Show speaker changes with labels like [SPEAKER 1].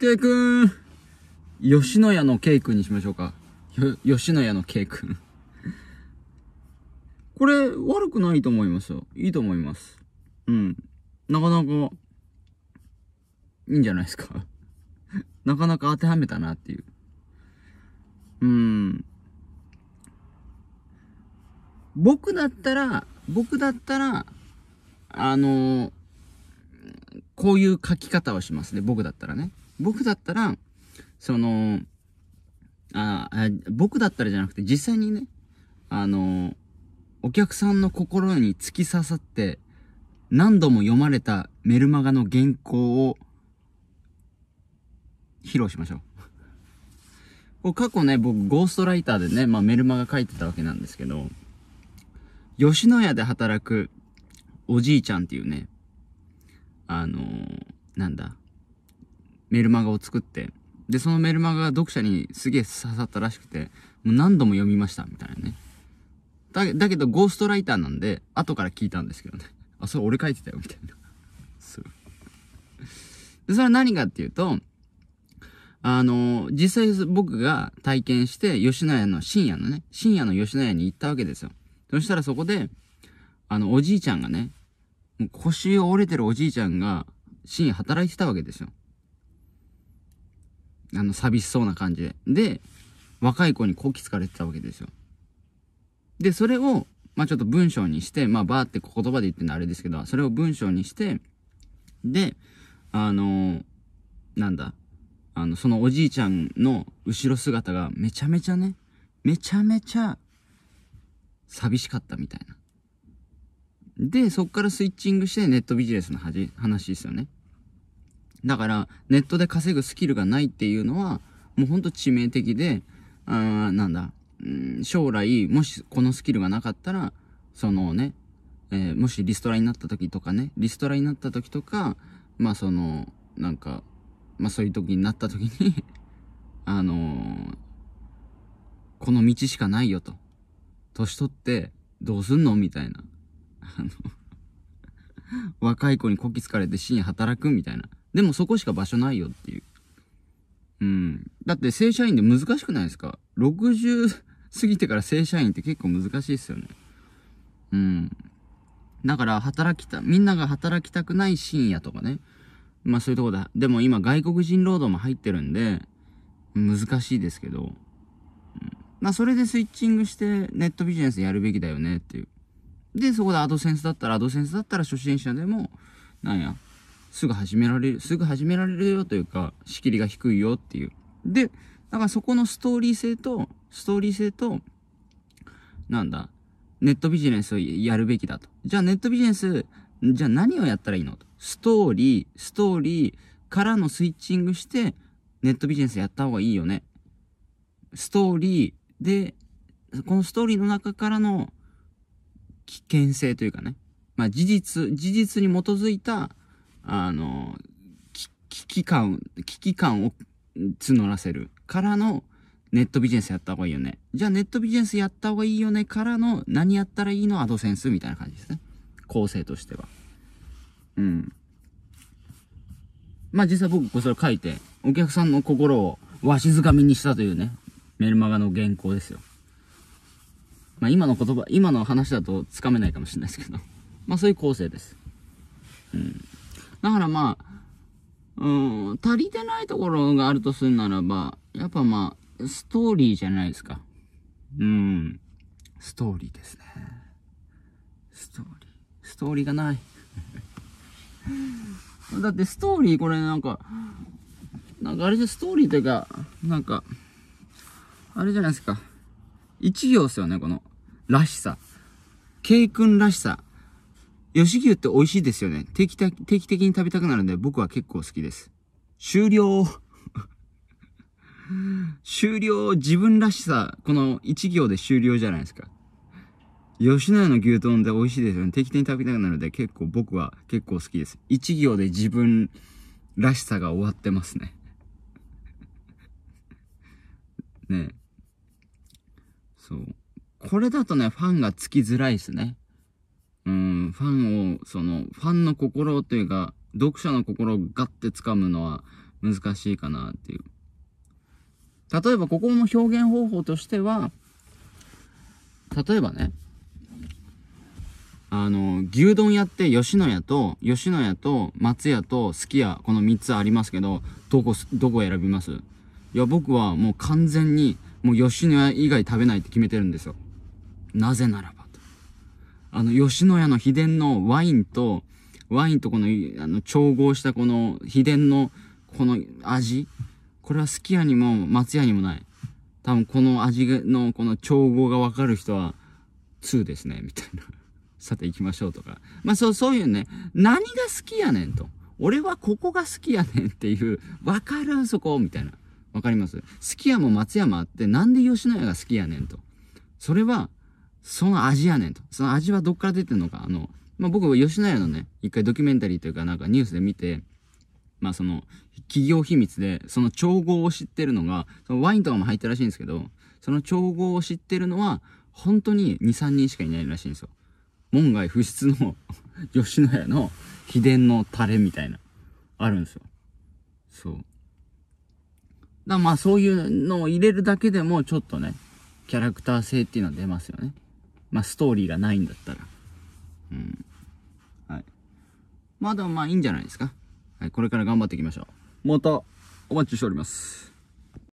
[SPEAKER 1] ケイくん。吉野家のケイくんにしましょうか。よ、吉野家のケイくん。これ、悪くないと思いますよ。いいと思います。うん。なかなか、いいんじゃないですか。なかなか当てはめたなっていう。うん。僕だったら、僕だったら、あのー、こういう書き方をしますね。僕だったらね。僕だったら、その、あ僕だったらじゃなくて、実際にね、あの、お客さんの心に突き刺さって、何度も読まれたメルマガの原稿を、披露しましょう。こ過去ね、僕、ゴーストライターでね、まあ、メルマガ書いてたわけなんですけど、吉野家で働くおじいちゃんっていうね、あのー、なんだ、メルマガを作って、で、そのメルマガが読者にすげえ刺さったらしくて、もう何度も読みました、みたいなね。だ、だけど、ゴーストライターなんで、後から聞いたんですけどね。あ、それ俺書いてたよ、みたいな。そう。で、それは何かっていうと、あの、実際僕が体験して、吉野家の深夜のね、深夜の吉野家に行ったわけですよ。そしたらそこで、あの、おじいちゃんがね、腰を折れてるおじいちゃんが深夜働いてたわけですよ。あの、寂しそうな感じで。で、若い子にこき使われてたわけですよ。で、それを、まあ、ちょっと文章にして、まあ、ばーって言葉で言ってるのはあれですけど、それを文章にして、で、あのー、なんだ、あの、そのおじいちゃんの後ろ姿がめちゃめちゃね、めちゃめちゃ寂しかったみたいな。で、そっからスイッチングしてネットビジネスの話ですよね。だから、ネットで稼ぐスキルがないっていうのは、もうほんと致命的で、あーなんだ、うん、将来、もしこのスキルがなかったら、そのね、えー、もしリストラになった時とかね、リストラになった時とか、まあその、なんか、まあそういう時になった時に あのー、この道しかないよと。年取ってどうすんのみたいな。あの 若い子にこきつかれて死に働くみたいな。でもそこしか場所ないよっていう。うん。だって正社員で難しくないですか ?60 過ぎてから正社員って結構難しいっすよね。うん。だから働きた、みんなが働きたくない深夜とかね。まあそういうとこだ。でも今外国人労働も入ってるんで、難しいですけど。まあそれでスイッチングしてネットビジネスやるべきだよねっていう。で、そこでアドセンスだったら、アドセンスだったら初心者でも、なんや、すぐ始められる、すぐ始められるよというか、仕切りが低いよっていう。で、だからそこのストーリー性と、ストーリー性と、なんだ、ネットビジネスをやるべきだと。じゃあネットビジネス、じゃあ何をやったらいいのと。ストーリー、ストーリーからのスイッチングして、ネットビジネスやった方がいいよね。ストーリーで、このストーリーの中からの危険性というかね、まあ事実、事実に基づいたあの、危機感、危機感を募らせるからの、ネットビジネスやった方がいいよね。じゃあネットビジネスやった方がいいよねからの、何やったらいいのアドセンスみたいな感じですね。構成としては。うん。まあ実際僕それ書いて、お客さんの心をわしづかみにしたというね、メルマガの原稿ですよ。まあ今の言葉、今の話だとつかめないかもしれないですけど、まあそういう構成です。うん。だからまあ、うん、足りてないところがあるとするならば、やっぱまあ、ストーリーじゃないですか。うん。ストーリーですね。ストーリー。ストーリーがない。だってストーリーこれなんか、なんかあれじゃストーリーというか、なんか、あれじゃないですか。一行ですよね、この、らしさ。ケイ君らしさ。吉牛って美味しいですよね。定期定期的に食べたくなるんで僕は結構好きです。終了 終了、自分らしさ、この一行で終了じゃないですか。吉野家の牛丼で美味しいですよね。定期的に食べたくなるので結構僕は結構好きです。一行で自分らしさが終わってますね。ねそう。これだとね、ファンがつきづらいですね。ファンを、その、ファンの心というか、読者の心をガッて掴むのは難しいかなっていう。例えば、ここも表現方法としては、例えばね、あの、牛丼屋って吉野家と、吉野家と松屋とすき家、この3つありますけど、どこ、どこ選びますいや、僕はもう完全に、もう吉野家以外食べないって決めてるんですよ。なぜならば。あの、吉野家の秘伝のワインと、ワインとこの、あの、調合したこの秘伝の、この味。これはすき家にも松屋にもない。多分この味のこの調合がわかる人は2ですね、みたいな。さて行きましょうとか。まあそう、そういうね、何が好きやねんと。俺はここが好きやねんっていう、わかるそこ、みたいな。わかります好き家も松山あって、なんで吉野家が好きやねんと。それは、その味やねんと。その味はどっから出てんのか。あの、まあ、僕は吉野家のね、一回ドキュメンタリーというかなんかニュースで見て、まあその、企業秘密で、その調合を知ってるのが、そのワインとかも入ったらしいんですけど、その調合を知ってるのは、本当に2、3人しかいないらしいんですよ。門外不出の 吉野家の秘伝のタレみたいな、あるんですよ。そう。だまあそういうのを入れるだけでも、ちょっとね、キャラクター性っていうのは出ますよね。まあ、ストーリーがないんだったら。うん。はい。まあでもまあいいんじゃないですか。はい、これから頑張っていきましょう。また、お待ちしております。